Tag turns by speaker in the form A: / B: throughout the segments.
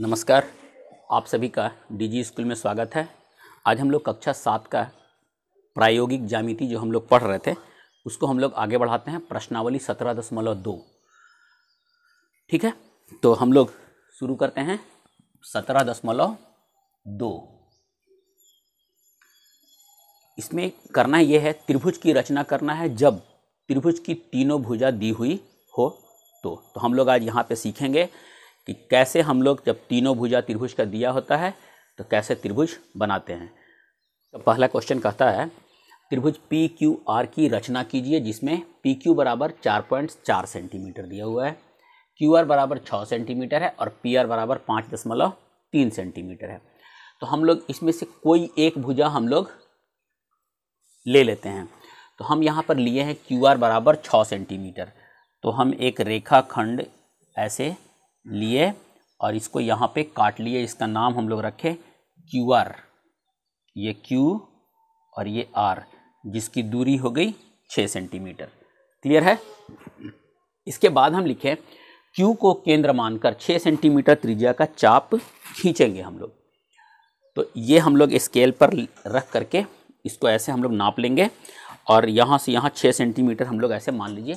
A: नमस्कार आप सभी का डीजी स्कूल में स्वागत है आज हम लोग कक्षा सात का प्रायोगिक जामिति जो हम लोग पढ़ रहे थे उसको हम लोग आगे बढ़ाते हैं प्रश्नावली सत्रह दशमलव दो ठीक है तो हम लोग शुरू करते हैं सत्रह दशमलव दो इसमें करना यह है त्रिभुज की रचना करना है जब त्रिभुज की तीनों भुजा दी हुई हो तो, तो हम लोग आज यहाँ पे सीखेंगे कि कैसे हम लोग जब तीनों भुजा त्रिभुज का दिया होता है तो कैसे त्रिभुज बनाते हैं तो पहला क्वेश्चन कहता है त्रिभुज पी क्यू आर की रचना कीजिए जिसमें पी क्यू बराबर चार पॉइंट चार सेंटीमीटर दिया हुआ है क्यू आर बराबर छः सेंटीमीटर है और पी आर बराबर पाँच दशमलव तीन सेंटीमीटर है तो हम लोग इसमें से कोई एक भुजा हम लोग ले लेते हैं तो हम यहाँ पर लिए हैं क्यू आर बराबर छः सेंटीमीटर तो हम एक रेखा खंड ऐसे लिए और इसको यहाँ पे काट लिए इसका नाम हम लोग रखे क्यू आर ये क्यू और ये आर जिसकी दूरी हो गई छः सेंटीमीटर क्लियर है इसके बाद हम लिखें क्यू को केंद्र मानकर छः सेंटीमीटर त्रिज्या का चाप खींचेंगे हम लोग तो ये हम लोग स्केल पर रख करके इसको ऐसे हम लोग नाप लेंगे और यहाँ से यहाँ छः सेंटीमीटर हम लोग ऐसे मान लीजिए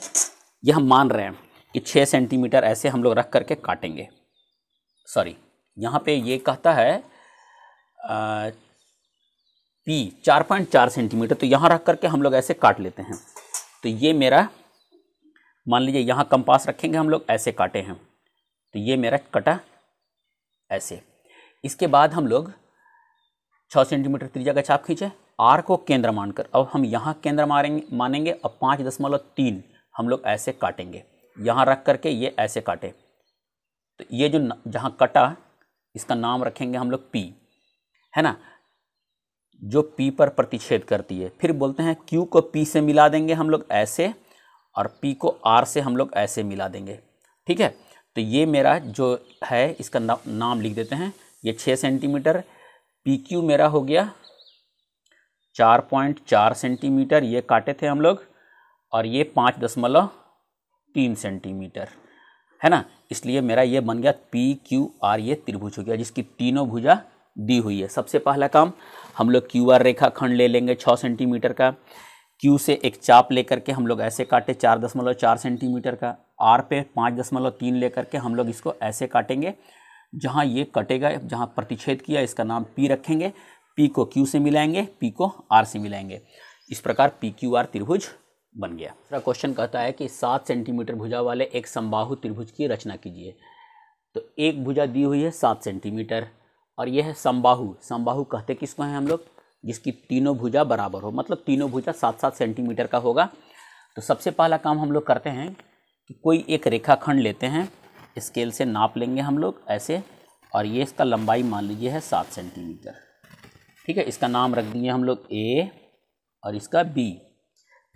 A: यह हम मान रहे हैं कि छः सेंटीमीटर ऐसे हम लोग रख करके काटेंगे सॉरी यहाँ पे ये कहता है पी चार पॉइंट चार सेंटीमीटर तो यहाँ रख करके हम लोग ऐसे काट लेते हैं तो ये मेरा मान लीजिए यहाँ कंपास रखेंगे हम लोग ऐसे काटे हैं तो ये मेरा कटा ऐसे इसके बाद हम लोग छः सेंटीमीटर त्रिज्या का छाप खींचे आर को केंद्र मानकर अब हम यहाँ केंद्र मारेंगे मानेंगे अब पाँच दशमलव तीन हम लोग ऐसे काटेंगे यहाँ रख करके ये ऐसे काटे तो ये जो जहाँ कटा इसका नाम रखेंगे हम लोग पी है ना जो पी पर प्रतिच्छेद करती है फिर बोलते हैं क्यू को पी से मिला देंगे हम लोग ऐसे और पी को आर से हम लोग ऐसे मिला देंगे ठीक है तो ये मेरा जो है इसका ना, नाम लिख देते हैं ये छः सेंटीमीटर पी क्यू मेरा हो गया चार पॉइंट चार सेंटीमीटर ये काटे थे हम लोग और ये पाँच दशमलव तीन सेंटीमीटर है ना इसलिए मेरा ये बन गया पी क्यू आर ये त्रिभुज हो गया जिसकी तीनों भुजा दी हुई है सबसे पहला काम हम लोग क्यू आर रेखा खंड ले लेंगे छः सेंटीमीटर का क्यू से एक चाप लेकर के हम लोग ऐसे काटे चार दशमलव चार सेंटीमीटर का आर पे पाँच दशमलव तीन लेकर के हम लोग इसको ऐसे काटेंगे जहाँ ये कटेगा जहाँ प्रतिच्छेद किया इसका नाम पी रखेंगे पी को क्यू से मिलाएंगे पी को आर से मिलाएंगे इस प्रकार पी क्यू आर त्रिभुज बन गया दूसरा क्वेश्चन कहता है कि सात सेंटीमीटर भुजा वाले एक समबाहु त्रिभुज की रचना कीजिए तो एक भुजा दी हुई है सात सेंटीमीटर और यह है संबाहु संबाहु कहते किसको हैं हम लोग जिसकी तीनों भुजा बराबर हो मतलब तीनों भुजा सात सात सेंटीमीटर का होगा तो सबसे पहला काम हम लोग करते हैं कि कोई एक रेखाखंड लेते हैं स्केल से नाप लेंगे हम लोग ऐसे और ये इसका लंबाई मान लीजिए है सात सेंटीमीटर ठीक है इसका नाम रख दिए हम लोग ए और इसका बी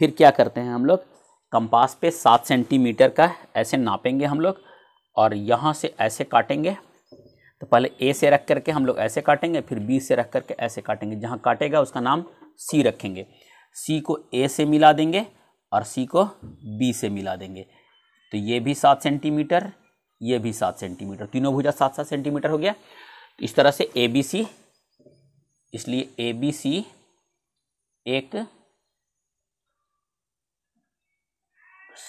A: फिर क्या करते हैं हम लोग कंपास पे सात सेंटीमीटर का ऐसे नापेंगे हम लोग और यहाँ से ऐसे काटेंगे तो पहले ए से रख करके हम लोग ऐसे काटेंगे फिर बी से रख करके ऐसे काटेंगे जहाँ काटेगा उसका नाम सी रखेंगे सी को ए से मिला देंगे और सी को बी से मिला देंगे तो ये भी सात सेंटीमीटर ये भी सात सेंटीमीटर तीनों भुजा सात सात सेंटीमीटर हो गया तो इस तरह से ए बी सी इसलिए ए बी सी एक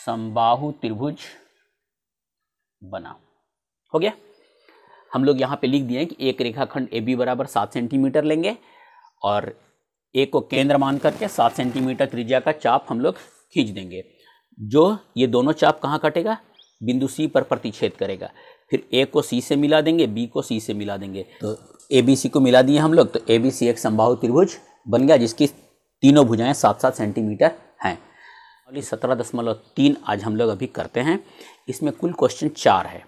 A: समबाहु त्रिभुज बना हो गया हम लोग यहाँ पे लिख दिए कि एक रेखाखंड ए बी बराबर सात सेंटीमीटर लेंगे और एक को केंद्र मान करके सात सेंटीमीटर त्रिज्या का चाप हम लोग खींच देंगे जो ये दोनों चाप कहाँ कटेगा बिंदु सी पर प्रतिच्छेद करेगा फिर ए को सी से मिला देंगे बी को सी से मिला देंगे तो ए बी सी को मिला दिए हम लोग तो ए बी सी एक संभाव त्रिभुज बन गया जिसकी तीनों भुजाएं सात सात सेंटीमीटर हैं वाली सत्रह दशमलव तीन आज हम लोग अभी करते हैं इसमें कुल क्वेश्चन चार है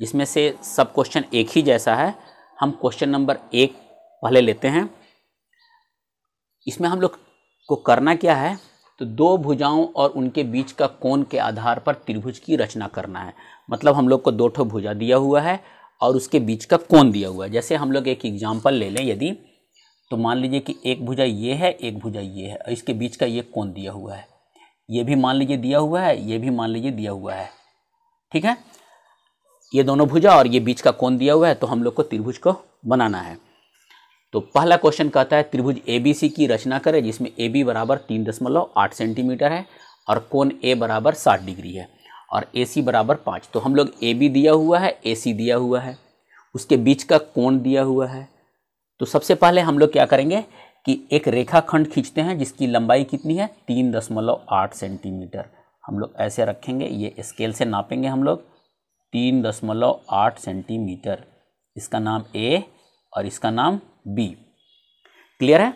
A: जिसमें से सब क्वेश्चन एक ही जैसा है हम क्वेश्चन नंबर एक पहले लेते हैं इसमें हम लोग को करना क्या है तो दो भुजाओं और उनके बीच का कोण के आधार पर त्रिभुज की रचना करना है मतलब हम लोग को दो ठो भुजा दिया हुआ है और उसके बीच का कोण दिया हुआ है जैसे हम लोग एक एग्जाम्पल ले लें यदि तो मान लीजिए कि एक भुजा ये है एक भुजा ये है और इसके बीच का ये कोण दिया हुआ है ये भी मान लीजिए दिया हुआ है ये भी मान लीजिए दिया हुआ है ठीक है ये दोनों भुजा और ये बीच का कोण दिया हुआ है तो हम लोग को त्रिभुज को बनाना है तो पहला क्वेश्चन कहता है त्रिभुज सी की रचना करें जिसमें ए बी बराबर तीन दशमलव आठ सेंटीमीटर है और कोण ए बराबर साठ डिग्री है और ए सी बराबर पाँच तो हम लोग ए बी दिया हुआ है ए सी दिया हुआ है उसके बीच का कोण दिया हुआ है तो सबसे पहले हम लोग क्या करेंगे कि एक रेखाखंड खींचते हैं जिसकी लंबाई कितनी है तीन दशमलव आठ सेंटीमीटर हम लोग ऐसे रखेंगे ये स्केल से नापेंगे हम लोग तीन दशमलव आठ सेंटीमीटर इसका नाम ए और इसका नाम बी क्लियर है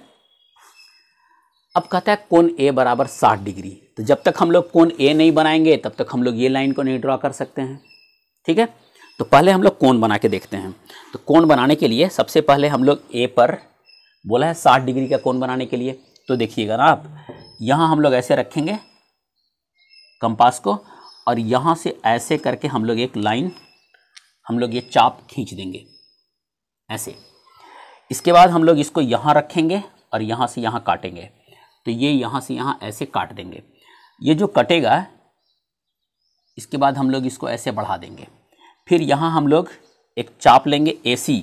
A: अब कहता है कौन ए बराबर साठ डिग्री तो जब तक हम लोग कौन ए नहीं बनाएंगे तब तक हम लोग ये लाइन को नहीं ड्रॉ कर सकते हैं ठीक है तो पहले हम लोग कौन बना के देखते हैं तो कौन बनाने के लिए सबसे पहले हम लोग ए पर बोला है साठ डिग्री का कोण बनाने के लिए तो देखिएगा ना आप यहाँ हम लोग ऐसे रखेंगे कंपास को और यहाँ से ऐसे करके हम लोग एक लाइन हम लोग ये चाप खींच देंगे ऐसे इसके बाद हम लोग इसको यहाँ रखेंगे और यहाँ से यहाँ काटेंगे तो ये यहाँ से यहाँ ऐसे काट देंगे ये जो कटेगा इसके बाद हम लोग इसको ऐसे बढ़ा देंगे फिर यहाँ हम लोग एक चाप लेंगे ए सी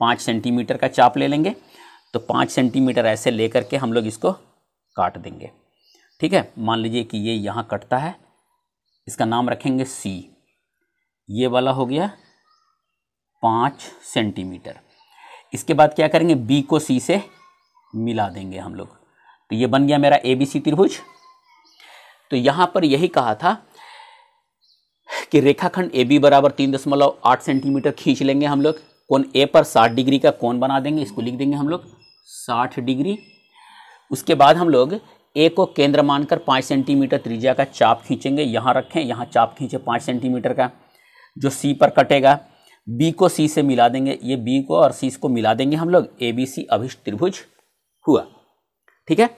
A: पाँच सेंटीमीटर का चाप ले लेंगे तो पाँच सेंटीमीटर ऐसे ले करके हम लोग इसको काट देंगे ठीक है मान लीजिए कि ये यहाँ कटता है इसका नाम रखेंगे सी ये वाला हो गया पाँच सेंटीमीटर इसके बाद क्या करेंगे बी को सी से मिला देंगे हम लोग तो ये बन गया मेरा ए बी सी त्रिभुज तो यहाँ पर यही कहा था कि रेखाखंड ए बी बराबर तीन दशमलव आठ सेंटीमीटर खींच लेंगे हम लोग कौन ए पर साठ डिग्री का कौन बना देंगे इसको लिख देंगे हम लोग साठ डिग्री उसके बाद हम लोग ए को केंद्र मानकर पाँच सेंटीमीटर त्रिज्या का चाप खींचेंगे यहाँ रखें यहाँ चाप खींचे पाँच सेंटीमीटर का जो सी पर कटेगा बी को सी से मिला देंगे ये बी को और सी को मिला देंगे हम लोग ए बी सी अभिष त्रिभुज हुआ ठीक है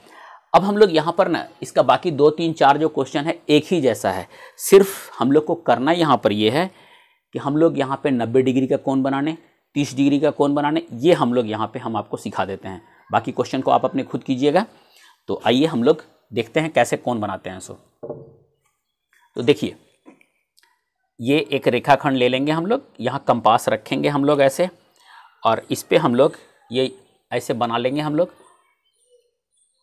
A: अब हम लोग यहाँ पर ना इसका बाकी दो तीन चार जो क्वेश्चन है एक ही जैसा है सिर्फ हम लोग को करना यहाँ पर ये है कि हम लोग यहाँ पे 90 डिग्री का कोण बनाने तीस डिग्री का कोण बनाने ये हम लोग यहाँ पे हम आपको सिखा देते हैं बाकी क्वेश्चन को आप अपने खुद कीजिएगा तो आइए हम लोग देखते हैं कैसे कौन बनाते हैं सो तो देखिए ये एक रेखाखंड ले लेंगे हम लोग यहाँ कंपास रखेंगे हम लोग ऐसे और इस पर हम लोग ये ऐसे बना लेंगे हम लोग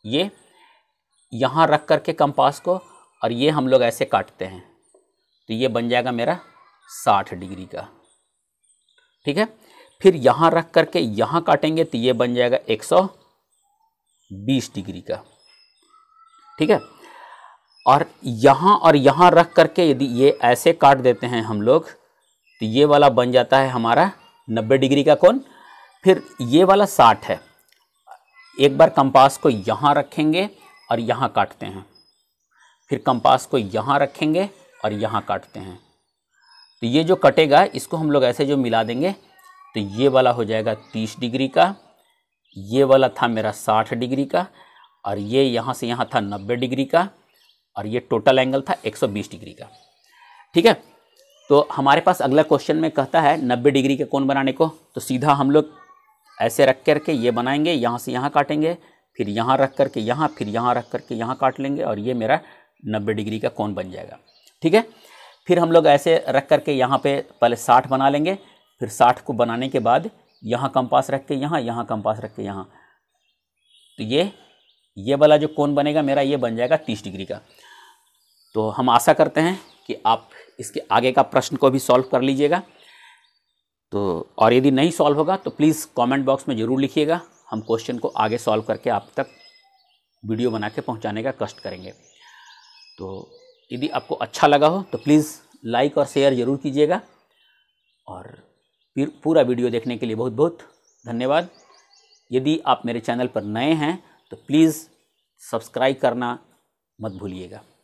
A: ये यहाँ रख करके कंपास को और ये हम लोग ऐसे काटते हैं तो ये बन जाएगा मेरा साठ डिग्री का ठीक है फिर यहाँ रख करके यहाँ काटेंगे तो ये बन जाएगा 120 डिग्री का ठीक है और यहाँ और यहाँ रख करके यदि ये ऐसे काट देते हैं हम लोग तो ये वाला बन जाता है हमारा 90 डिग्री का कौन फिर ये वाला 60 है एक बार कंपास को यहाँ रखेंगे और यहाँ काटते हैं फिर कंपास को यहाँ रखेंगे और यहाँ काटते हैं तो ये जो कटेगा इसको हम लोग ऐसे जो मिला देंगे तो ये वाला हो जाएगा तीस डिग्री का ये वाला था मेरा साठ डिग्री का और ये यहाँ से यहाँ था नब्बे डिग्री का और ये टोटल एंगल था एक सौ बीस डिग्री का ठीक है तो हमारे पास अगला क्वेश्चन में कहता है नब्बे डिग्री के कौन बनाने को तो सीधा हम लोग ऐसे रख कर के ये बनाएंगे यहाँ से यहाँ काटेंगे फिर यहाँ रख कर के यहाँ फिर यहाँ रख कर के यहाँ काट लेंगे और ये मेरा नब्बे डिग्री का कौन बन जाएगा ठीक है फिर हम लोग ऐसे रख कर के यहाँ पे पहले साठ बना लेंगे फिर साठ को बनाने के बाद यहाँ कंपास रख के यहाँ यहाँ कंपास रख के यहाँ तो ये ये वाला जो कोण बनेगा मेरा ये बन जाएगा तीस डिग्री का तो हम आशा करते हैं कि आप इसके आगे का प्रश्न को भी सॉल्व कर लीजिएगा तो और यदि नहीं सॉल्व होगा तो प्लीज़ कमेंट बॉक्स में ज़रूर लिखिएगा हम क्वेश्चन को आगे सॉल्व करके आप तक वीडियो बना के पहुँचाने का कष्ट करेंगे तो यदि आपको अच्छा लगा हो तो प्लीज़ लाइक और शेयर ज़रूर कीजिएगा पूरा वीडियो देखने के लिए बहुत बहुत धन्यवाद यदि आप मेरे चैनल पर नए हैं तो प्लीज़ सब्सक्राइब करना मत भूलिएगा